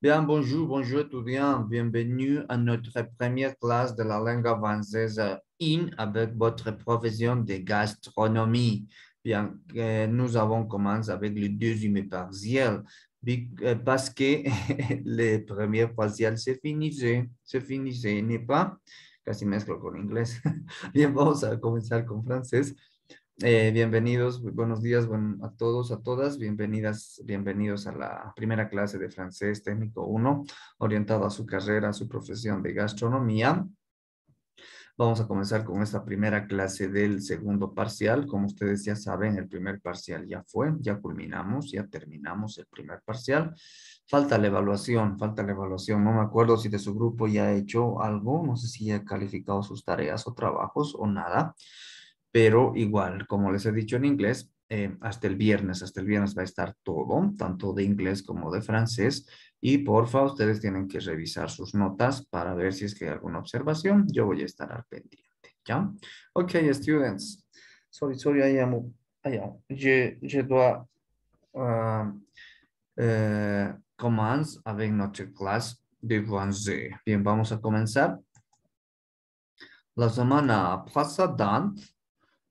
Bien, bonjour, bonjour tout bien. Bienvenue à notre première classe de la langue française IN avec votre profession de gastronomie. Bien, euh, nous avons commencé avec le deuxième partiel euh, parce que le premier partiel se finissait, se finissait, n'est pas? que mezclo con anglais? Bien, vamos a avec le français. Eh, bienvenidos, buenos días a todos, a todas. Bienvenidas, bienvenidos a la primera clase de francés técnico 1, orientado a su carrera, a su profesión de gastronomía. Vamos a comenzar con esta primera clase del segundo parcial. Como ustedes ya saben, el primer parcial ya fue, ya culminamos, ya terminamos el primer parcial. Falta la evaluación, falta la evaluación. No me acuerdo si de su grupo ya ha hecho algo, no sé si ha calificado sus tareas o trabajos o nada pero igual, como les he dicho en inglés, eh, hasta el viernes, hasta el viernes va a estar todo, tanto de inglés como de francés. Y porfa, ustedes tienen que revisar sus notas para ver si es que hay alguna observación. Yo voy a estar al pendiente, ¿ya? Ok, students. Sorry, sorry, I am... I am je, avec de français. Bien, vamos a comenzar. La semana pasada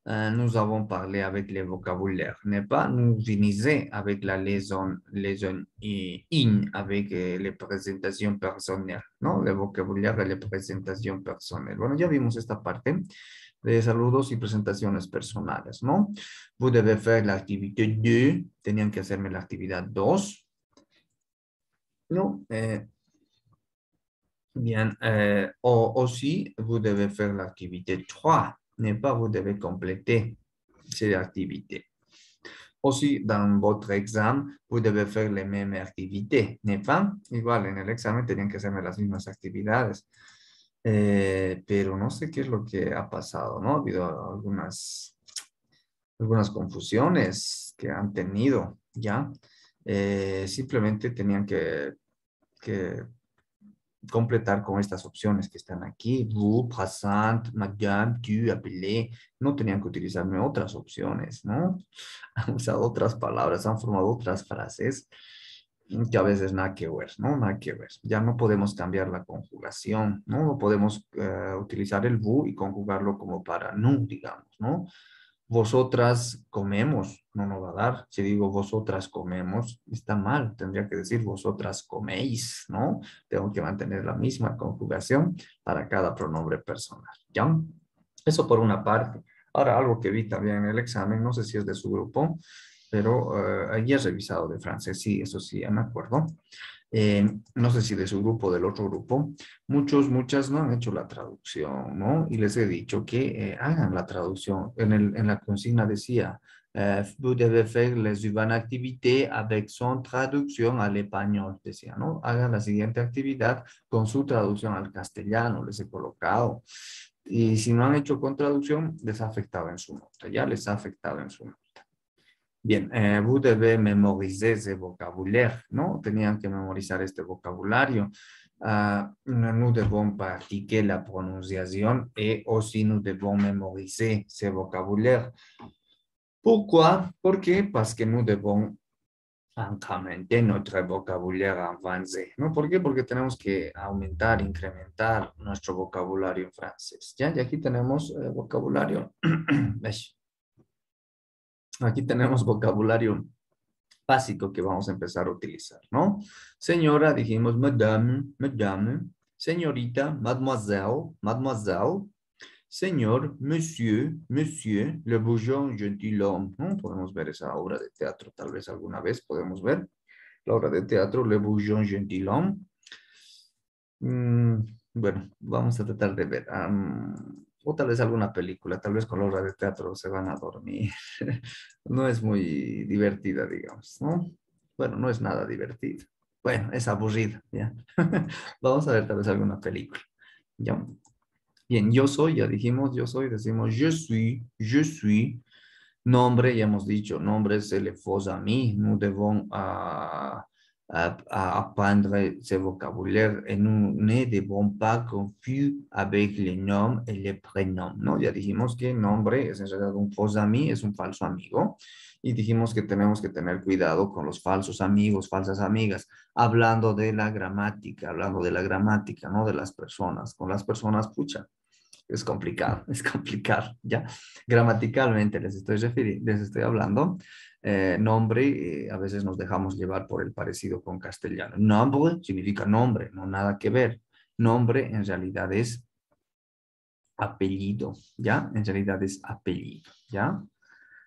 Ah, nous avons parlé avec le vocabulaire, n'est pas nous avec la lesión liaison et in, avec eh, les presentaciones personnelles, ¿no? El vocabulaire y la presentación personal. Bueno, ya vimos esta parte de saludos y presentaciones personales, ¿no? Vous hacer la actividad 2, tenían que hacerme la actividad 2. No, eh, bien, eh, o, aussi, vous devez la actividad 3. Nepa, pas, vous devez compléter ces activités. Aussi, dans votre examen, vous devez faire les mêmes activités, nest Igual, en el examen tenían que hacerme las mismas actividades. Eh, pero no sé qué es lo que ha pasado, ¿no? Ha habido algunas, confusiones que han tenido, ¿ya? Eh, simplemente tenían que completar con estas opciones que están aquí. Vous, madame, tu, appelé. No tenían que utilizarme otras opciones, ¿no? Han usado otras palabras, han formado otras frases que a veces nada que ver, ¿no? Nada que ver. Ya no podemos cambiar la conjugación, ¿no? No podemos eh, utilizar el vous y conjugarlo como para no, digamos, ¿no? vosotras comemos, no nos va a dar. Si digo vosotras comemos, está mal, tendría que decir vosotras coméis, ¿no? Tengo que mantener la misma conjugación para cada pronombre personal, ¿ya? Eso por una parte. Ahora, algo que vi también en el examen, no sé si es de su grupo, pero allí eh, ahí revisado de francés, sí, eso sí, me acuerdo no sé si de su grupo o del otro grupo, muchos, muchas no han hecho la traducción, ¿no? Y les he dicho que eh, hagan la traducción. En, la consigna decía, eh, vous devez faire les activités avec son traducción al español, decía, ¿no? Hagan la siguiente actividad con su traducción al castellano, les he colocado. Y si no han hecho con traducción, les ha afectado en su nota, ya les ha afectado en su nota. Bien, vous eh, devez mémoriser ce vocabulaire, ¿no? Tenían que memorizar este vocabulario. Uh, ah, nous devons pratiquer la prononciation et aussi nous devons mémoriser ce vocabulaire. Pourquoi? Porque Parce que nous devons francamente nuestro vocabulario avance. ¿no? ¿Por qué? Porque tenemos que aumentar, incrementar nuestro vocabulario en francés. ¿ya? Y aquí tenemos el eh, vocabulario aquí tenemos vocabulario básico que vamos a empezar a utilizar, ¿no? Señora, dijimos madame, madame. Señorita, mademoiselle, mademoiselle. Señor, monsieur, monsieur, le bourgeon gentilhomme. ¿no? Podemos ver esa obra de teatro, tal vez alguna vez podemos ver la obra de teatro, le bourgeon gentilhomme. Mm, bueno, vamos a tratar de ver o tal vez alguna película, tal vez con los de teatro se van a dormir. no es muy divertida, digamos, ¿no? Bueno, no es nada divertido. Bueno, es aburrida, ¿ya? Vamos a ver tal vez alguna película, Bien, yo soy, ya dijimos, yo soy, decimos yo soy, yo soy. Nombre, ya hemos dicho, nombre se le fosa a mí, No debo a... Ah, a apprendre ese vocabulaire en un ne devons pas confus avec les noms et les prénoms. ¿no? Ya dijimos que nombre es en un faux es un falso amigo. Y dijimos que tenemos que tener cuidado con los falsos amigos, falsas amigas, hablando de la gramática, hablando de la gramática, no de las personas. Con las personas, pucha, es complicado, es complicado, ¿ya? Gramaticalmente les estoy, les estoy hablando. Eh, nombre, eh, a veces nos dejamos llevar por el parecido con castellano. Nombre significa nombre, no nada que ver. Nombre en realidad es apellido, ¿ya? En realidad es apellido, ¿ya?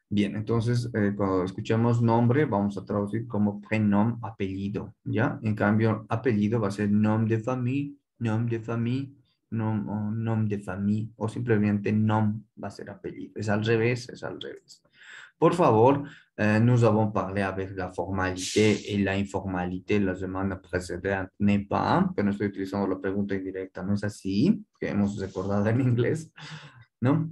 Bien, entonces eh, cuando escuchamos nombre vamos a traducir como prenom, apellido, ¿ya? En cambio, apellido va a ser nom de famille, nom de famille, nom, de famille, o simplemente nom va a ser apellido. Es al revés, es al revés. Por favor, eh, Nos avons parlé de la formalité y la informalité la semana precedente. N'est que no estoy utilizando la pregunta indirecta, no es así, que hemos recordado en inglés, ¿no?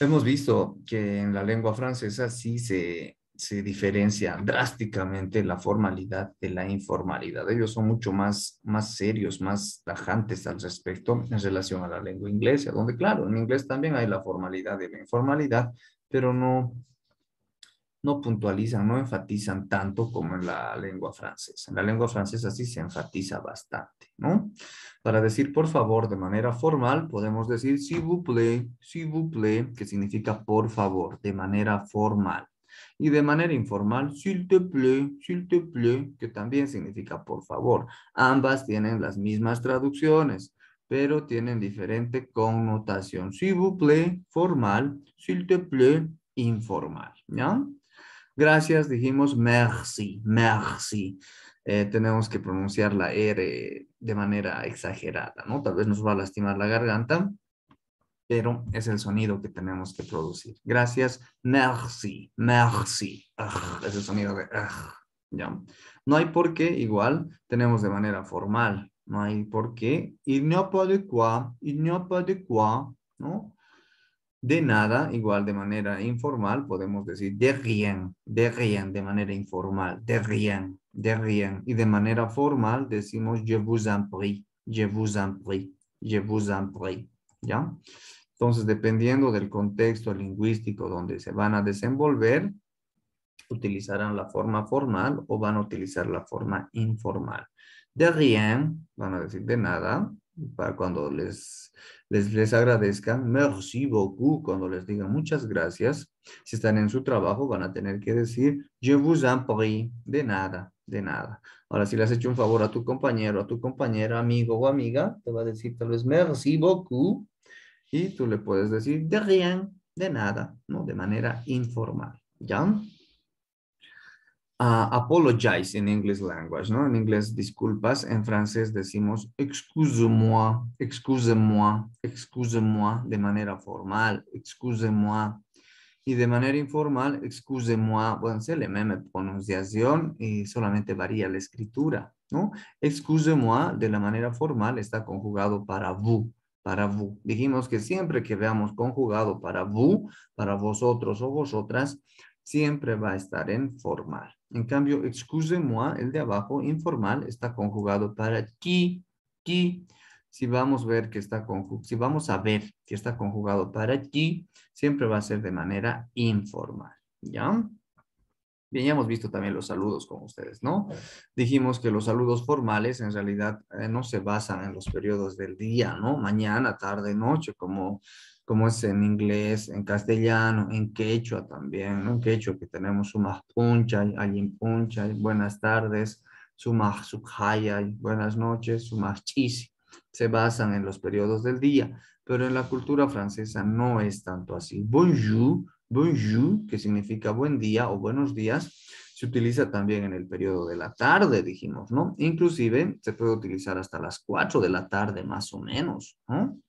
Hemos visto que en la lengua francesa sí se, se diferencia drásticamente la formalidad de la informalidad. Ellos son mucho más, más serios, más tajantes al respecto en relación a la lengua inglesa, donde claro, en inglés también hay la formalidad y la informalidad, pero no no puntualizan, no enfatizan tanto como en la lengua francesa. En la lengua francesa sí se enfatiza bastante, ¿no? Para decir por favor de manera formal, podemos decir s'il vous plaît, s'il vous plaît, que significa por favor, de manera formal. Y de manera informal, s'il te plaît, s'il te plaît, que también significa por favor. Ambas tienen las mismas traducciones pero tienen diferente connotación. S'il vous plaît, formal. S'il te plaît, informal. ¿ya? Gracias, dijimos merci, merci. Eh, tenemos que pronunciar la R de manera exagerada, ¿no? Tal vez nos va a lastimar la garganta, pero es el sonido que tenemos que producir. Gracias, merci, merci. es el sonido de No hay por qué, igual, tenemos de manera formal. No hay por qué. Il n'y pas de quoi, il pas de quoi, ¿no? De nada, igual de manera informal, podemos decir de rien, de rien, de manera informal, de rien, de rien. Y de manera formal decimos je vous en prie, je vous en prie, je vous en prie, ¿ya? Entonces, dependiendo del contexto lingüístico donde se van a desenvolver, utilizarán la forma formal o van a utilizar la forma informal. De rien, van a decir de nada, para cuando les les, les agradezca, merci beaucoup, cuando les diga muchas gracias. Si están en su trabajo, van a tener que decir, je vous en prie, de nada, de nada. Ahora, si le has hecho un favor a tu compañero, a tu compañera, amigo o amiga, te va a decir tal vez, merci beaucoup, y tú le puedes decir, de rien, de nada, ¿no? De manera informal, ¿ya? apologize in English language, ¿no? En inglés, disculpas. En francés decimos excuse-moi, excuse-moi, excuse-moi de manera formal, excuse-moi. Y de manera informal, excuse-moi, bueno, se le meme pronunciación y solamente varía la escritura, ¿no? Excuse-moi de la manera formal está conjugado para vous, para vous. Dijimos que siempre que veamos conjugado para vous, para vosotros o vosotras, siempre va a estar en formal. En cambio, excusez-moi, el de abajo, informal, está conjugado para aquí, Si vamos a ver que está si está conjugado para aquí, siempre va a ser de manera informal, ¿ya? Bien, ya hemos visto también los saludos con ustedes, ¿no? Dijimos que los saludos formales en realidad eh, no se basan en los periodos del día, ¿no? Mañana, tarde, noche, como como es en inglés, en castellano, en quechua también, ¿no? quechua que tenemos sumas puncha, alguien puncha, buenas tardes, sumas y buenas noches, sumas chisi. Se basan en los periodos del día, pero en la cultura francesa no es tanto así. Bonjour, bonjour, que significa buen día o buenos días, se utiliza también en el periodo de la tarde, dijimos, ¿no? Inclusive se puede utilizar hasta las 4 de la tarde más o menos, ¿no?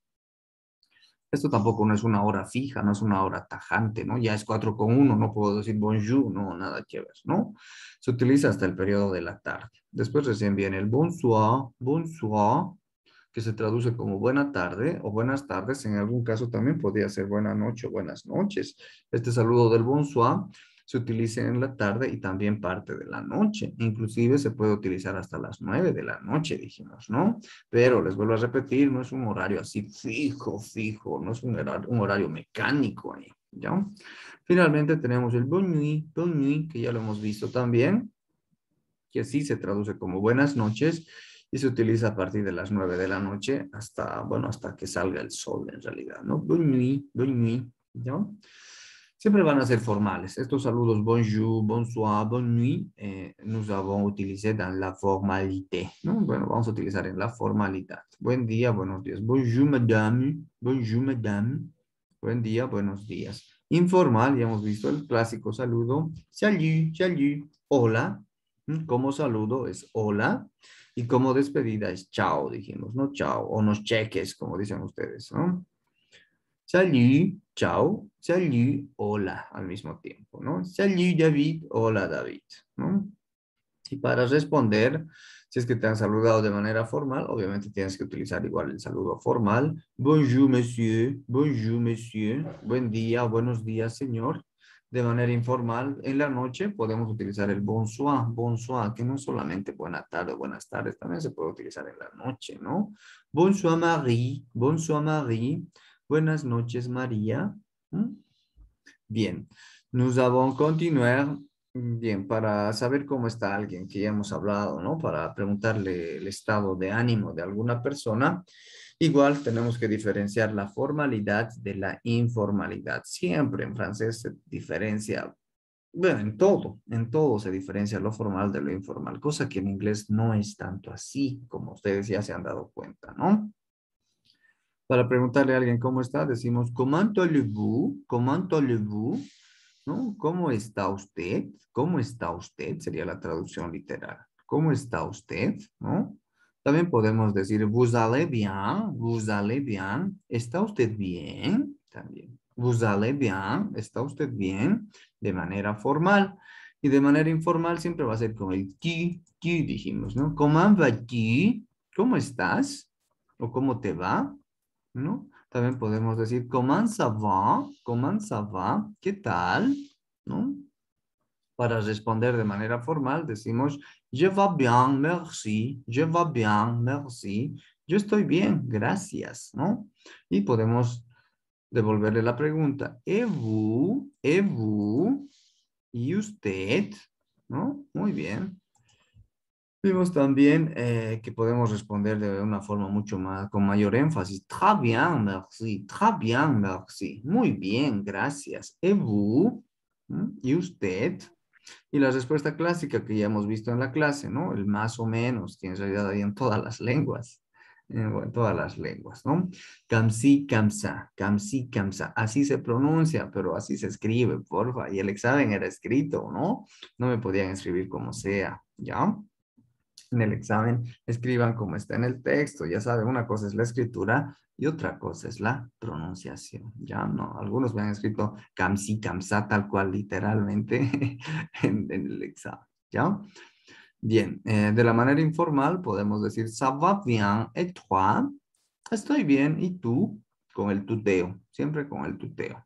Esto tampoco no es una hora fija, no es una hora tajante, ¿no? Ya es 4 con 1, no puedo decir bonjour, no, nada que ¿no? Se utiliza hasta el periodo de la tarde. Después recién viene el bonsoir, bonsoir, que se traduce como buena tarde o buenas tardes. En algún caso también podría ser buena noche o buenas noches. Este saludo del bonsoir se utilice en la tarde y también parte de la noche. Inclusive se puede utilizar hasta las 9 de la noche, dijimos, ¿no? Pero les vuelvo a repetir, no es un horario así fijo, fijo, no es un horario, un horario mecánico ahí, ¿ya? Finalmente tenemos el bonui, nuit, que ya lo hemos visto también, que sí se traduce como buenas noches y se utiliza a partir de las 9 de la noche hasta, bueno, hasta que salga el sol en realidad, ¿no? Bonne nuit, ¿ya? siempre van a ser formales. Estos saludos bonjour, bonsoir, bonne nuit, eh, nos vamos en la formalité. Bueno, vamos a utilizar en la formalidad. Buen día, buenos días. Bonjour, madame. Bonjour, madame. Buen día, buenos días. Informal, ya hemos visto el clásico saludo. Salut, salut. Hola. Mm, como saludo es hola. Y como despedida es chao, dijimos, ¿no? Chao. O nos cheques, como dicen ustedes, ¿no? Salud, chao. Salud, hola al mismo tiempo, ¿no? Salud, David. Hola, David, ¿no? Y para responder, si es que te han saludado de manera formal, obviamente tienes que utilizar igual el saludo formal. Bonjour, monsieur. Bonjour, monsieur. Buen día, buenos días, señor. De manera informal, en la noche podemos utilizar el bonsoir, bonsoir, que no solamente buena tarde o buenas tardes, también se puede utilizar en la noche, ¿no? Bonsoir, Marie. Bonsoir, Marie. Buenas noches, María. ¿Mm? Bien, nous avons continué. continuar. Mm, bien, para saber cómo está alguien, que ya hemos hablado, ¿no? Para preguntarle el estado de ánimo de alguna persona, igual tenemos que diferenciar la formalidad de la informalidad. Siempre en francés se diferencia, bueno, en todo, en todo se diferencia lo formal de lo informal, cosa que en inglés no es tanto así, como ustedes ya se han dado cuenta, ¿no? Para preguntarle a alguien cómo está, decimos, comando allez ¿No? ¿Cómo está usted? ¿Cómo está usted? Sería la traducción literal. ¿Cómo está usted? También podemos decir, ¿Vous bien? ¿Vous bien? ¿Está usted bien? También. ¿Vous bien? ¿Está usted bien? De manera formal. Y de manera informal siempre va a ser con el qui, qui dijimos, ¿no? ¿Cómo va aquí? ¿Cómo estás? ¿O cómo te va? También podemos decir, ¿cómo ça va? ¿Qué tal? Para responder de manera formal decimos, je va bien, merci. Je va bien, merci. Yo estoy bien, gracias, Y podemos devolverle la pregunta, ¿et ¿E vous? ¿Y usted? ¿No? Muy bien. Vimos también eh, que podemos responder de una forma mucho más, con mayor énfasis. Très bien, merci. Très bien, merci. Muy bien, gracias. Et vous? ¿Mm? ¿Y usted? Y la respuesta clásica que ya hemos visto en la clase, ¿no? El más o menos, que en realidad en todas las lenguas. Eh, en, todas las lenguas, ¿no? Kamsi, kamsa, kamsi, kamsa. Así se pronuncia, pero así se escribe, porfa. Y el examen era escrito, ¿no? No me podían escribir como sea, ¿ya? en el examen escriban como está en el texto. Ya saben, una cosa es la escritura y otra cosa es la pronunciación. Ya no, algunos me han escrito camsi, camsa, tal cual, literalmente en, el examen. ¿Ya? Bien, eh, de la manera informal podemos decir ça va bien Estoy bien, ¿y tú? Con el tuteo, siempre con el tuteo.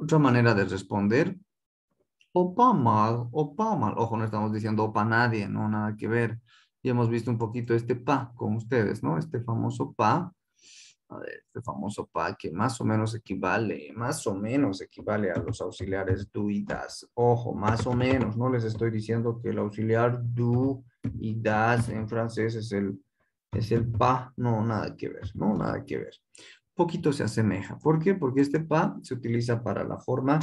Otra manera de responder o pa mal, o mal. Ojo, no estamos diciendo opa pa nadie, no, nada que ver. Y hemos visto un poquito este pa con ustedes, ¿no? Este famoso pa. A ver, este famoso pa que más o menos equivale, más o menos equivale a los auxiliares do y das. Ojo, más o menos, no les estoy diciendo que el auxiliar do y das en francés es el, es el pa. No, nada que ver, no, nada que ver. poquito se asemeja. ¿Por qué? Porque este pa se utiliza para la forma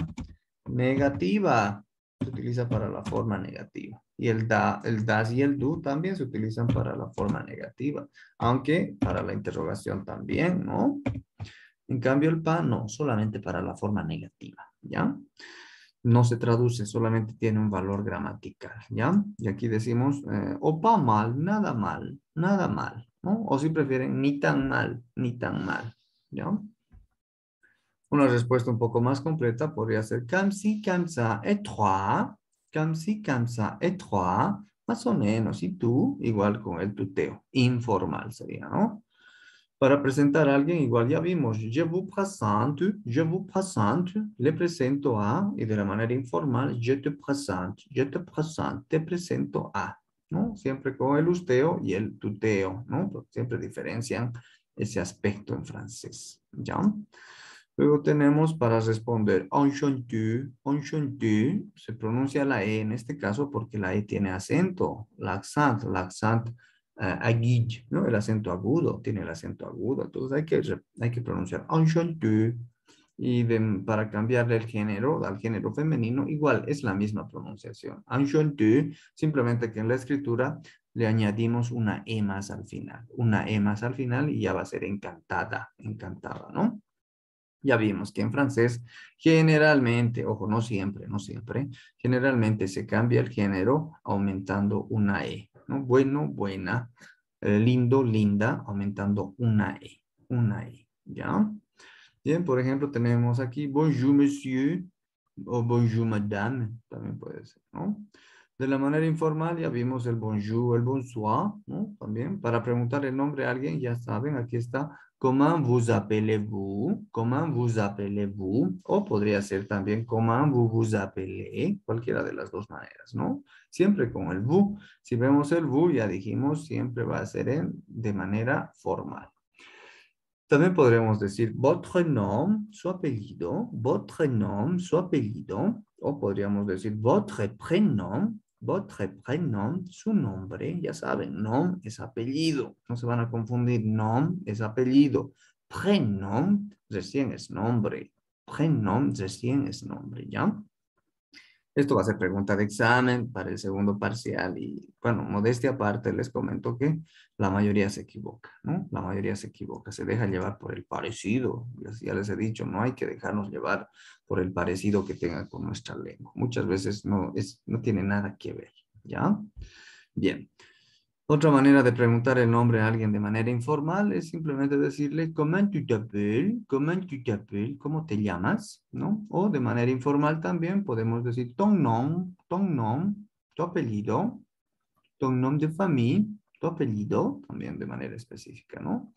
negativa se utiliza para la forma negativa. Y el, da, el das y el do también se utilizan para la forma negativa. Aunque para la interrogación también, ¿no? En cambio el pa no, solamente para la forma negativa, ¿ya? No se traduce, solamente tiene un valor gramatical, ¿ya? Y aquí decimos, eh, o pa mal, nada mal, nada mal, ¿no? O si prefieren, ni tan mal, ni tan mal, ¿ya? Una respuesta un poco más completa podría ser comme si, comme ça, toi Comme si, comme ça, toi Más o menos. Y tú, igual con el tuteo. Informal sería, ¿no? Para presentar a alguien, igual ya vimos. Je vous présente, je vous présente. Le presento a. Y de la manera informal, je te présente, je te présente. Te presento a. ¿no? Siempre con el usteo y el tuteo, ¿no? Siempre diferencian ese aspecto en francés, ¿ya? Luego tenemos para responder se pronuncia la E en este caso porque la E tiene acento, la l'accent eh, ¿no? El acento agudo, tiene el acento agudo, entonces hay que, hay que pronunciar Y para cambiarle el género al género femenino, igual es la misma pronunciación. simplemente que en la escritura le añadimos una E más al final. Una E más al final y ya va a ser encantada, encantada, ¿no? Ya vimos que en francés generalmente, ojo, no siempre, no siempre, generalmente se cambia el género aumentando una E. ¿no? Bueno, buena, eh, lindo, linda, aumentando una E, una E, ¿ya? Bien, por ejemplo, tenemos aquí bonjour monsieur o bonjour madame, también puede ser, ¿no? De la manera informal ya vimos el bonjour, el bonsoir, ¿no? También para preguntar el nombre a alguien, ya saben, aquí está Comment vous appelez-vous? Comment vous appelez-vous? O podría ser también comment vous vous appelez, cualquiera de las dos maneras, ¿no? Siempre con el vous. Si vemos el vous, ya dijimos, siempre va a ser de manera formal. También podremos decir votre nom, su apellido, votre nom, su apellido, o podríamos decir votre prénom, Votre prénom, su nombre, ya saben, nom es apellido, no se van a confundir, nom es apellido. Prénom, recién es nombre. Prénom, recién es nombre, ¿ya? Esto va a ser pregunta de examen para el segundo parcial y, bueno, modestia aparte, les comento que la mayoría se equivoca, ¿no? La mayoría se equivoca, se deja llevar por el parecido. Ya les he dicho, no hay que dejarnos llevar por el parecido que tenga con nuestra lengua. Muchas veces no, es, no tiene nada que ver, ¿ya? Bien. Otra manera de preguntar el nombre a alguien de manera informal es simplemente decirle, ¿Cómo te llamas? ¿No? O de manera informal también podemos decir ton nom, ton nom, tu apellido, ton nom de familia, tu apellido, también de manera específica, ¿no?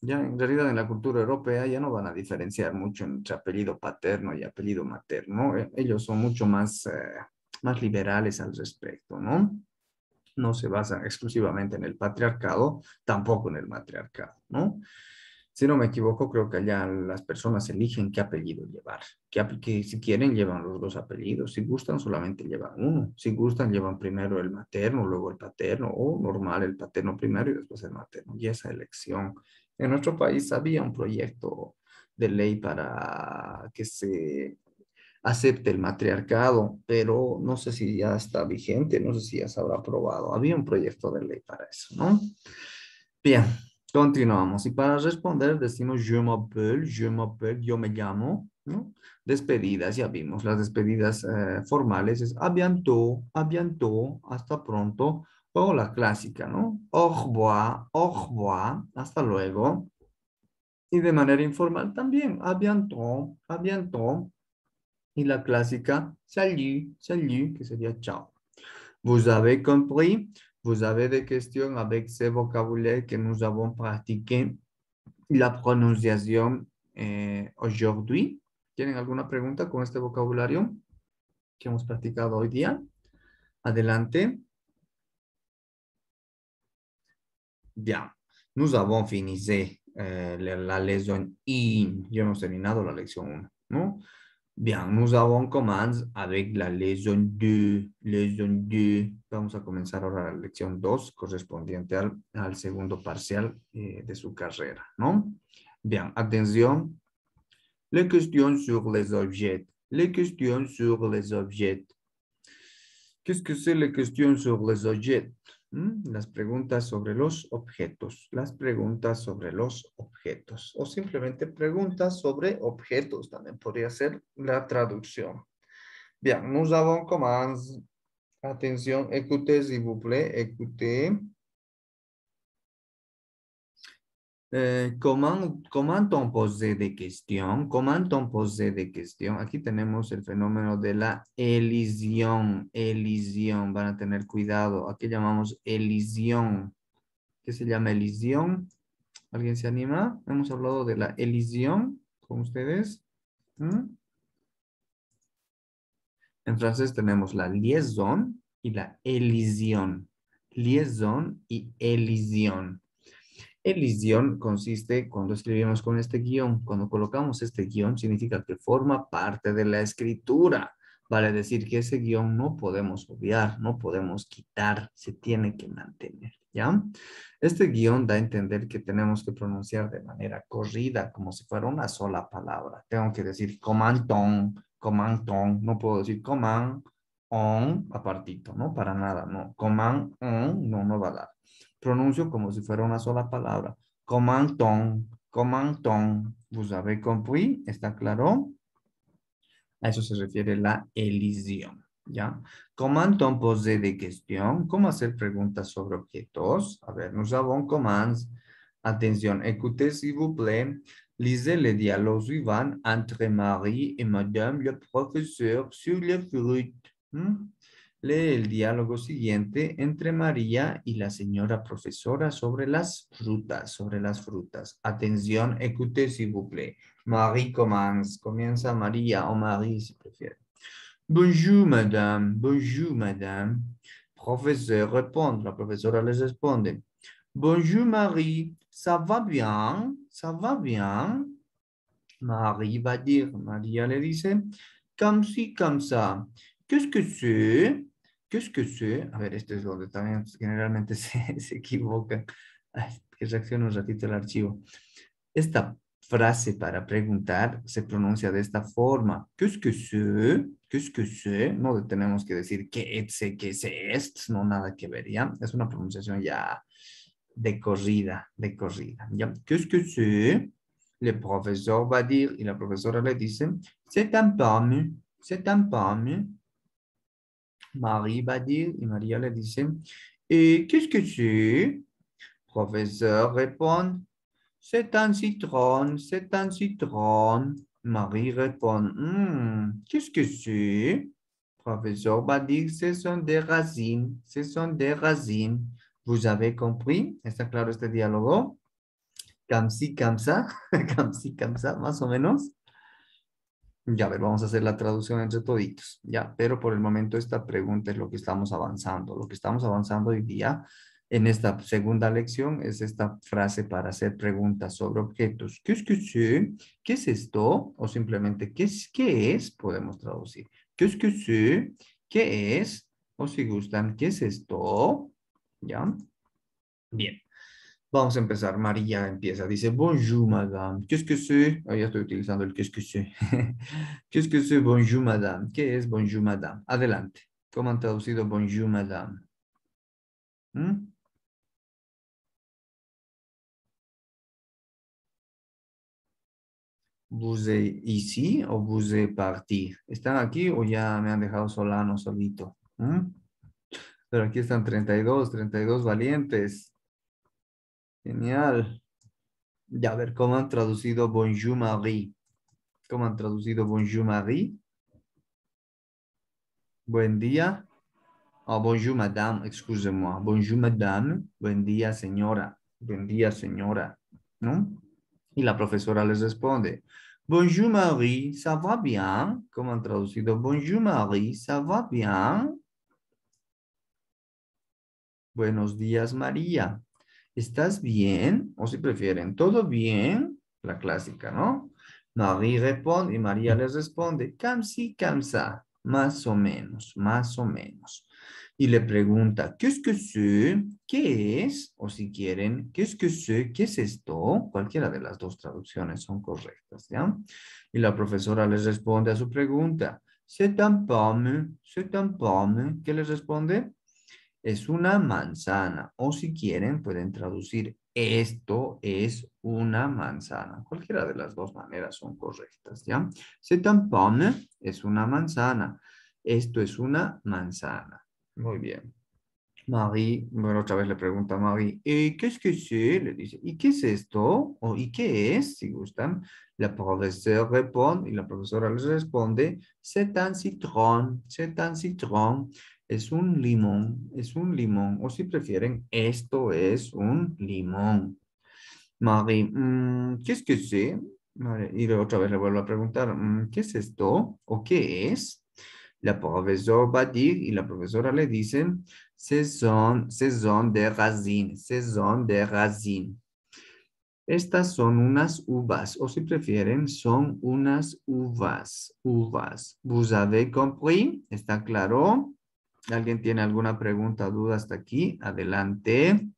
Ya en realidad en la cultura europea ya no van a diferenciar mucho entre apellido paterno y apellido materno. Eh, ellos son mucho más, eh, más liberales al respecto, ¿no? no se basa exclusivamente en el patriarcado, tampoco en el matriarcado, ¿no? Si no me equivoco, creo que allá las personas eligen qué apellido llevar, que, si quieren llevan los dos apellidos, si gustan solamente llevan uno, si gustan llevan primero el materno, luego el paterno, o normal el paterno primero y después el materno, y esa elección. En nuestro país había un proyecto de ley para que se acepte el matriarcado, pero no sé si ya está vigente, no sé si ya se habrá aprobado. Había un proyecto de ley para eso, ¿no? Bien, continuamos. Y para responder decimos je m'appelle, je m'appelle, yo me llamo, ¿no? Despedidas, ya vimos, las despedidas eh, formales es a bientôt, a bientôt, hasta pronto, luego la clásica, ¿no? Au revoir, au revoir, hasta luego. Y de manera informal también, a bientôt, a bientôt, y la clásica salut, salut, que sería chao. ¿Vos avez compris, vous avez des questions avec ce vocabulaire que nous avons pratiqué la pronunciación eh, aujourd'hui. ¿Tienen alguna pregunta con este vocabulario que hemos practicado hoy día? Adelante. Bien, nous avons fini eh, la, lesión lección in. no hemos terminado la lección 1, ¿no? Bien, nous avons commencé avec la leçon 2. Leçon 2, vamos a comenzar ahora la lección 2 correspondiente al, al segundo parcial eh, de su carrera, ¿no? Bien, attention. Les questions sur les objets. Les questions sur les objets. Qu'est-ce que c'est les questions sur les objets? Mm, las preguntas sobre los objetos. Las preguntas sobre los objetos. O simplemente preguntas sobre objetos. También podría ser la traducción. Bien, nous avons commands. Atención, écoutez, s'il vous plaît, écoutez. Eh, comment, comment pose de cuestión? Comment pose de cuestión? Aquí tenemos el fenómeno de la elisión. Elisión, van a tener cuidado. Aquí llamamos elisión. ¿Qué se llama elisión? ¿Alguien se anima? Hemos hablado de la elisión con ustedes. ¿Mm? En francés tenemos la liaison y la elisión. Liaison y elisión. El guión consiste cuando escribimos con este guión, cuando colocamos este guión, significa que forma parte de la escritura. Vale decir que ese guión no podemos obviar, no podemos quitar, se tiene que mantener, ¿ya? Este guión da a entender que tenemos que pronunciar de manera corrida, como si fuera una sola palabra. Tengo que decir comantón, comantón, no puedo decir coman, on, apartito, ¿no? Para nada, no. Coman, on, no, no va a dar pronuncio como si fuera una sola palabra. Comantón, comantón. Vous pues, avez compris? ¿Está claro? A eso se refiere la elisión, ¿Ya? Comantón posee pues, de cuestión. ¿Cómo hacer preguntas sobre objetos? A ver, nous avons commands. Atención, écoutez s'il vous plaît. Lisez le dialogue suivant entre Marie et Madame le professeur sur les fruits. ¿Mm? Le dialogue diálogo siguiente entre Maria et la señora profesora sobre las frutas, sur Atención, écoutez s'il vous plaît. Marie commence, Commence Maria Ou Marie si préférez. Bonjour madame, bonjour madame. Professeur répond, la professeure les répond. Bonjour Marie, ça va bien, ça va bien. Marie va dire, Maria le dit. comme si, comme ça. Qu'est-ce que c'est que sé? a ver, esto es donde también pues, generalmente se, equivoca. que reaccione un ratito el archivo. Esta frase para preguntar se pronuncia de esta forma. ¿Qué ¿Qué es es que sé? que sé? no tenemos que decir que etse, que se est, no nada que ver, Es una pronunciación ya de corrida, de corrida, ¿ya? sé? le profesor va a decir, y la profesora le dice, c'est un pomme, c'est un pomme, Marie va dire, et Maria le dit, « et qu'est-ce que tu? Professeur répond, c'est un citron, c'est un citron. Marie répond, hmm, qu'est-ce que c'est? Professeur va dire, ce sont des racines, ce sont des racines. Vous avez compris? Est-ce clair ce dialogue Comme si, comme ça, comme si, comme ça, más ou moins Ya, ver, vamos a hacer la traducción entre toditos, ya, pero por el momento esta pregunta es lo que estamos avanzando. Lo que estamos avanzando hoy día en esta segunda lección es esta frase para hacer preguntas sobre objetos. ¿Qué es, ¿Qué es esto? O simplemente, ¿qué es? ¿Qué es? Podemos traducir. ¿Qué es, que ¿Qué es? O si gustan, ¿qué es esto? ¿Ya? Bien. Vamos a empezar. María empieza. Dice, bonjour, madame. ¿Qué es que c'est? Ah, ya estoy utilizando el qué es que c'est. ¿Qué es que c'est? Bonjour, madame. ¿Qué es bonjour, madame? Adelante. ¿Cómo han traducido bonjour, madame? ¿Mm? ¿Vous êtes ici o vous êtes parti? ¿Están aquí o ya me han dejado solano, solito? ¿Mm? Pero aquí están 32, 32 valientes. Genial. Ya, a ver, ¿cómo han traducido Bonjour Marie? ¿Cómo han traducido Bonjour Marie? Buen día. Oh, bonjour madame, excusez-moi. Ah, bonjour madame. Buen día, señora. Buen día, señora. ¿No? Y la profesora les responde. Bonjour Marie, ça va bien? ¿Cómo han traducido? Bonjour Marie, ça va bien? Buenos días, María. ¿Estás bien? O si prefieren, ¿todo bien? La clásica, ¿no? Marie responde y María les responde, Camsi, Camsa, más o menos, más o menos. Y le pregunta, ¿qué es que sé? ¿Qué es? O si quieren, ¿qué es que sé? ¿Qué es esto? Cualquiera de las dos traducciones son correctas, ¿ya? Y la profesora les responde a su pregunta, se tan pomme? ¿Qué les responde? es una manzana. O si quieren, pueden traducir esto es una manzana. Cualquiera de las dos maneras son correctas, ¿ya? C'est un pomme, es una manzana. Esto es una manzana. Muy bien. Marie, bueno, otra vez le pregunta a Marie, ¿y qué es que sí? Le dice, ¿y qué es esto? ¿O y qué es? Si gustan. La profesora responde, y la profesora les responde, c'est un citron, c'est un citron es un limón, es un limón. O si prefieren, esto es un limón. Marie, mm, ¿qué es que sé Y otra vez le vuelvo a preguntar, mm, ¿qué es esto? ¿O qué es? La profesora va a decir y la profesora le dice, se son de racine, son de racine. Estas son unas uvas, o si prefieren, son unas uvas, uvas. Vous avez compris? ¿Está claro? ¿Alguien tiene alguna pregunta, duda hasta aquí? Adelante.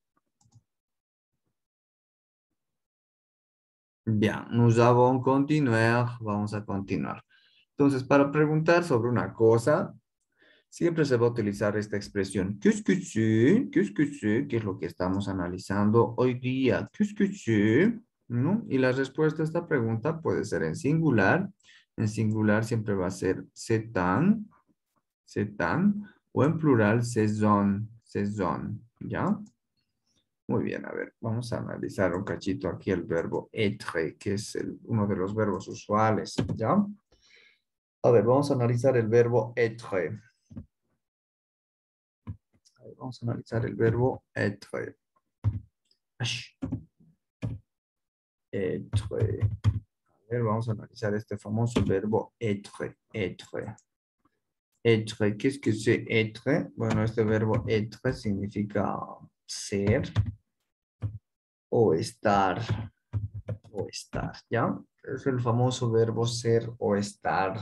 Bien, vamos a continuar. Vamos a continuar. Entonces, para preguntar sobre una cosa, siempre se va a utilizar esta expresión. ¿Qué es que es lo que estamos analizando hoy día? qué ¿No? Y la respuesta a esta pregunta puede ser en singular. En singular siempre va a ser setan. Setan o en plural saison, saison, ¿ya? Muy bien, a ver, vamos a analizar un cachito aquí el verbo être, que es uno de los verbos usuales, ¿ya? A ver, vamos a analizar el verbo être. Vamos a analizar el verbo être. A ver, vamos a analizar este famoso verbo être, être. ¿Qué es que se être Bueno, este verbo être significa ser o estar. O estar, ¿ya? Es el famoso verbo ser o estar.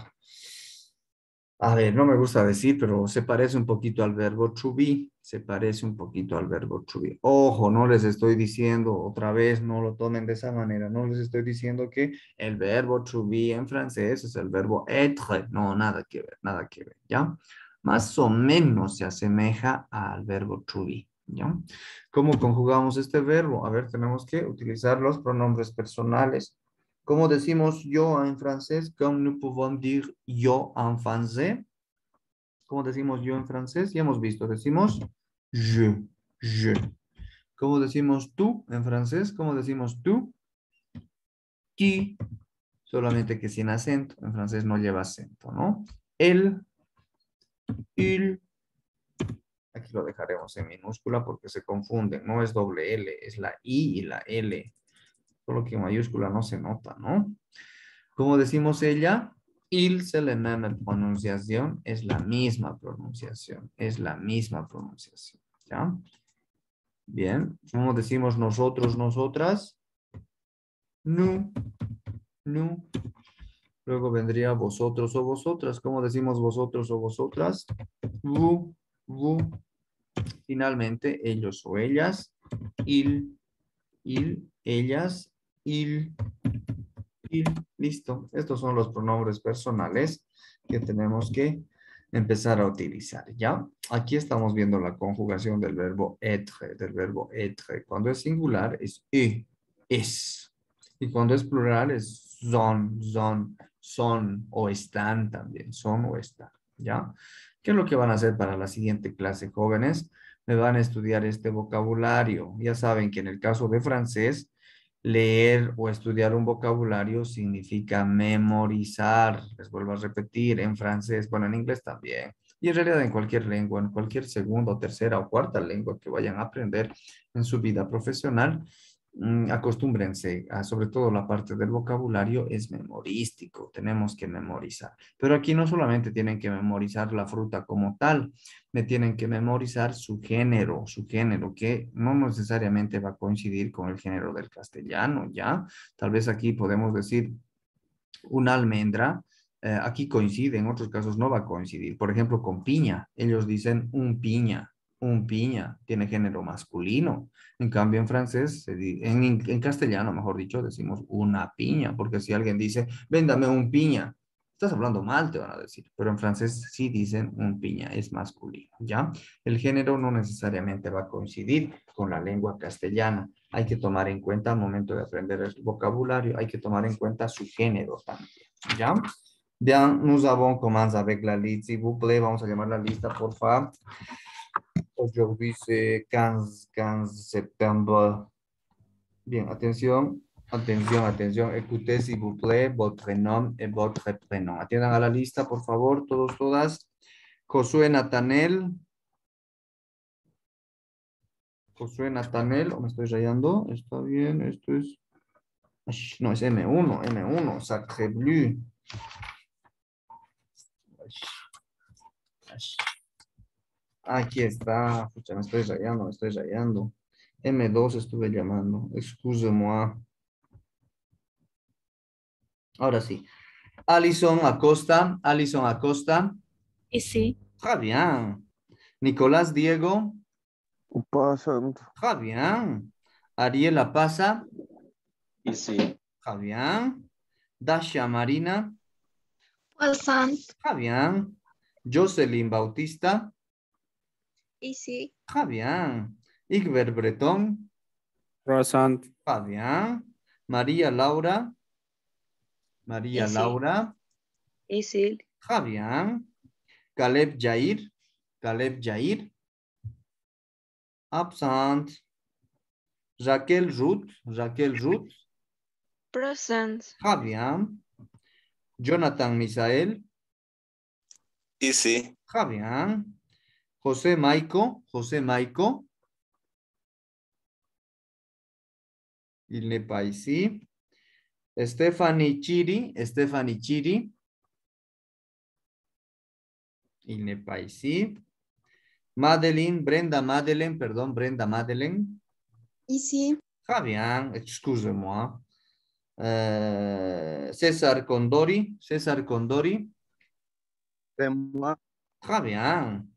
A ver, no me gusta decir, pero se parece un poquito al verbo to be se parece un poquito al verbo to be. Ojo, no les estoy diciendo otra vez, no lo tomen de esa manera, no les estoy diciendo que el verbo to be en francés es el verbo être, no, nada que ver, nada que ver, ¿ya? Más o menos se asemeja al verbo to be, ¿ya? ¿Cómo conjugamos este verbo? A ver, tenemos que utilizar los pronombres personales. ¿Cómo decimos yo en francés? ¿Cómo nous pouvons dire yo en francés? ¿Cómo decimos yo en francés? Ya hemos visto, decimos je, je. ¿Cómo decimos tú en francés? ¿Cómo decimos tú? Qui, solamente que sin acento. En francés no lleva acento, ¿no? El, il. Aquí lo dejaremos en minúscula porque se confunde. No es doble L, es la I y la L. Solo que en mayúscula no se nota, ¿no? ¿Cómo decimos ella? Ilselenana, la pronunciación es la misma pronunciación, es la misma pronunciación, ¿ya? Bien, ¿cómo decimos nosotros, nosotras? Nu, nu. Luego vendría vosotros o vosotras. ¿Cómo decimos vosotros o vosotras? Vu, vu. Finalmente, ellos o ellas, il, il, ellas, il, y listo, estos son los pronombres personales que tenemos que empezar a utilizar, ¿ya? Aquí estamos viendo la conjugación del verbo être, del verbo être. Cuando es singular es y e, es. Y cuando es plural es son, son, son o están también, son o están, ¿ya? ¿Qué es lo que van a hacer para la siguiente clase, jóvenes? Me van a estudiar este vocabulario. Ya saben que en el caso de francés, Leer o estudiar un vocabulario significa memorizar, les vuelvo a repetir, en francés, bueno, en inglés también, y en realidad en cualquier lengua, en cualquier segunda, tercera o cuarta lengua que vayan a aprender en su vida profesional, Mm, acostúmbrense, a, sobre todo la parte del vocabulario es memorístico, tenemos que memorizar. Pero aquí no solamente tienen que memorizar la fruta como tal, me tienen que memorizar su género, su género, que no necesariamente va a coincidir con el género del castellano, ¿ya? Tal vez aquí podemos decir una almendra, eh, aquí coincide, en otros casos no va a coincidir. Por ejemplo, con piña, ellos dicen un piña, un piña tiene género masculino. En cambio, en francés, en, castellano, mejor dicho, decimos una piña, porque si alguien dice, véndame un piña, estás hablando mal, te van a decir, pero en francés sí dicen un piña, es masculino, ¿ya? El género no necesariamente va a coincidir con la lengua castellana. Hay que tomar en cuenta al momento de aprender el vocabulario, hay que tomar en cuenta su género también, ¿ya? nous avons avec la liste, s'il vous vamos a llamar la lista, por favor. Hoy pues yo 15, de septiembre. Bien, atención, atención, atención. Écoutez, s'il vous plaît, votre nom et votre prénom. Atiendan a la lista, por favor, todos, todas. Josué Natanel. Josué Natanel, o me estoy rayando, está bien, esto es, no, es M1, M1, sacre bleu. Aquí está. me estoy rayando, me estoy rayando. M2 estuve llamando. Excuse-moi. Ahora sí. Alison Acosta. Alison Acosta. Y sí. Javián. Nicolás Diego. Pasando. Javián. Ariela Pasa. Y sí. Javián. Dasha Marina. Pasando. Javián. Jocelyn Bautista. Easy. Fabián. Igber Bretón. Rosant. Fabián. María Laura. María Laura. Isil. Javián. Caleb Jair. Caleb Jair. Absent. Raquel Ruth. Raquel Ruth. Present. Javián. Jonathan Misael. Isil. Javián. José Maico, José Maico. Ilne Paisi. Stephanie Chiri, Stephanie Chiri. Ilne Madeline, Brenda Madeleine, perdón, Brenda Madeleine. sí, Javier, excusez-moi. Eh, César Condori, César Condori. Javier.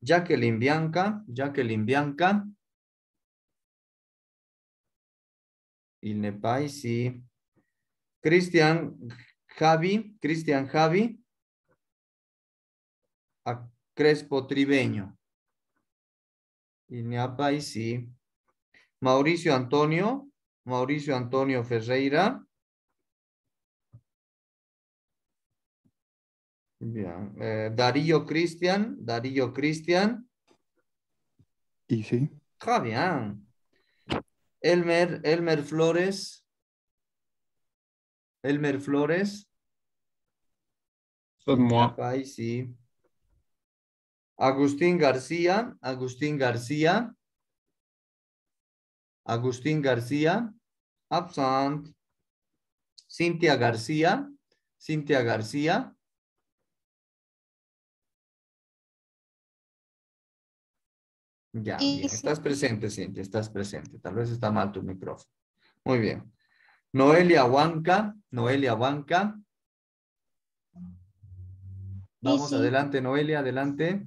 Jacqueline Bianca, Jacqueline Bianca. Il n'est Cristian Javi, Cristian Javi. A Crespo Tribeño. Il n'y Mauricio Antonio, Mauricio Antonio Ferreira. Bien. Eh, Darío Cristian, Darío Cristian. Y sí. Elmer, Elmer Flores. Elmer Flores. Ahí sí. Agustín García, Agustín García. Agustín García. Absent. Cintia García. Cintia García. Ya, Estás presente, Cintia, estás presente. Tal vez está mal tu micrófono. Muy bien. Noelia Huanca, Noelia Huanca. Vamos, adelante, Noelia, adelante.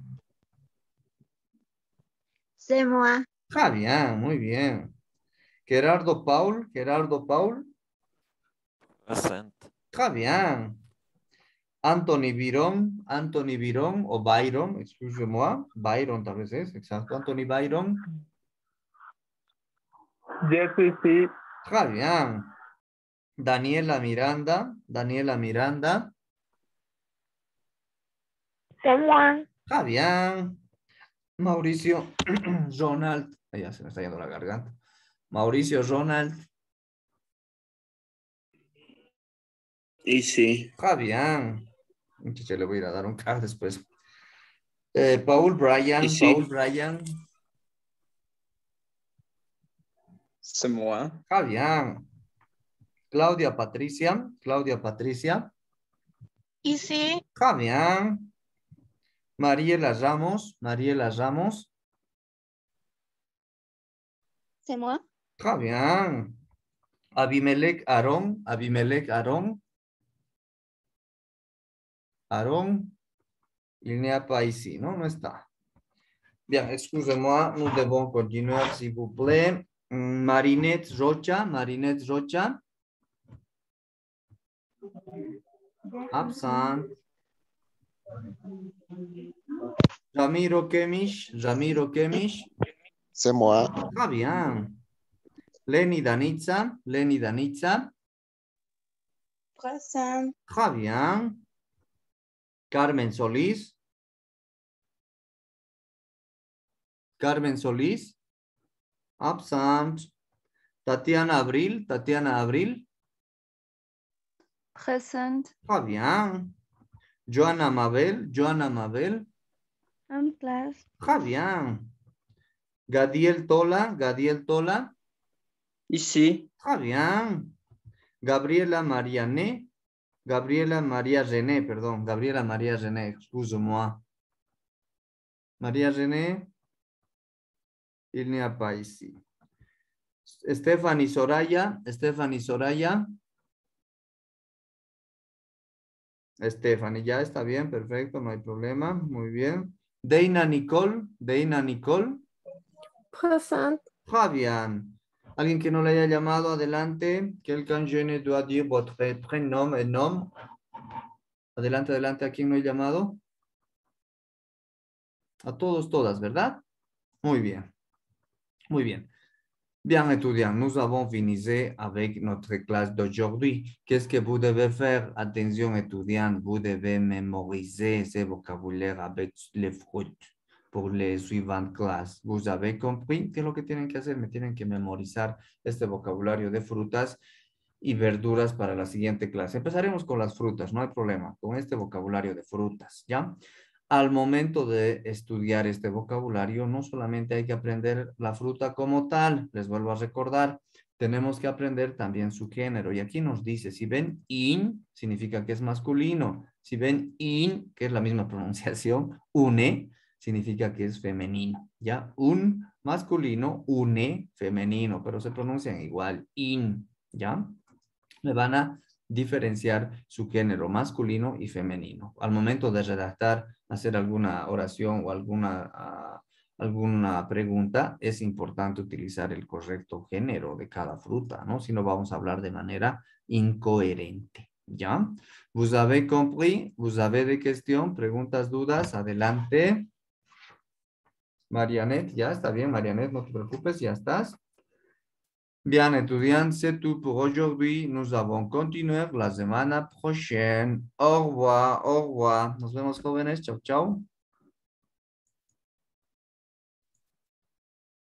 Semoa. Javier ah, muy bien. Gerardo Paul, Gerardo Paul. Presente. Javier. Ah, Anthony Byron, Anthony Byron o Byron, excusez moi Byron tal vez es, exacto, Anthony Byron. Yes, sí, sí. Daniela Miranda, Daniela Miranda. Javián. Mauricio Ronald, ya se me está yendo la garganta. Mauricio Ronald. Y sí. Javier le voy a dar un car después. Eh, Paul Bryan, Paul Bryan. Samoa. Claudia Patricia, Claudia Patricia. Y sí. Javián. Mariela Ramos, Mariela Ramos. se moi. Javián. Abimelech Aarón, Abimelech Aarón, línea Paisi, ¿no? No está. Bien, excusez-moi, nous devons continuer, s'il vous plaît. Mm, Marinette Rocha, Marinette Rocha. Absent. Ramiro Kemish, Ramiro Kemish. C'est moi. bien. Lenny Danitza, Lenny Danitza. present. Très bien. Carmen Solís. Carmen Solís. Absent. Tatiana Abril. Tatiana Abril. Present. Fabián. Joana Mabel. Joana Mabel. I'm class. Fabián. Gadiel Tola. Gadiel Tola. Y sí. Fabián. Gabriela Mariané. Gabriela María René, perdón, Gabriela María René, excuse-moi. María René, il n'y a Stephanie Soraya, Stephanie Soraya. Stephanie, ya está bien, perfecto, no hay problema, muy bien. Deina Nicole, Deina Nicole. Present. Alguien que no le haya llamado, adelante. Quelqu'un, je ne dois dire votre prénom et eh, nom. Adelante, adelante. ¿A quién no he llamado? A todos, todas, ¿verdad? Muy bien. Muy bien. Bien, estudiantes. nous avons fini avec notre classe d'aujourd'hui. Qu'est-ce que vous devez faire? atención, estudiantes? vous devez mémoriser ce vocabulaire avec les fruits. Pues, pues, qué es lo que tienen que hacer. Me tienen que memorizar este vocabulario de frutas y verduras para la siguiente clase. Empezaremos con las frutas, no hay problema, con este vocabulario de frutas, ¿ya? Al momento de estudiar este vocabulario, no solamente hay que aprender la fruta como tal, les vuelvo a recordar, tenemos que aprender también su género. Y aquí nos dice, si ven in, significa que es masculino. Si ven in, que es la misma pronunciación, une, significa que es femenino, ¿ya? Un masculino, une femenino, pero se pronuncian igual, in, ¿ya? Me van a diferenciar su género masculino y femenino. Al momento de redactar, hacer alguna oración o alguna, ah, alguna pregunta, es importante utilizar el correcto género de cada fruta, ¿no? Si no, vamos a hablar de manera incoherente, ¿ya? ¿Vos habéis compris, ¿Vos habéis de cuestión? preguntas, dudas, adelante. Marianet, ya está bien, Marianet, no te preocupes, ya estás. Bien, estudiante, c'est tout pour aujourd'hui. Nous avons continuer la semana prochaine. Au revoir, au revoir. Nos vemos, jóvenes. Chao, chao.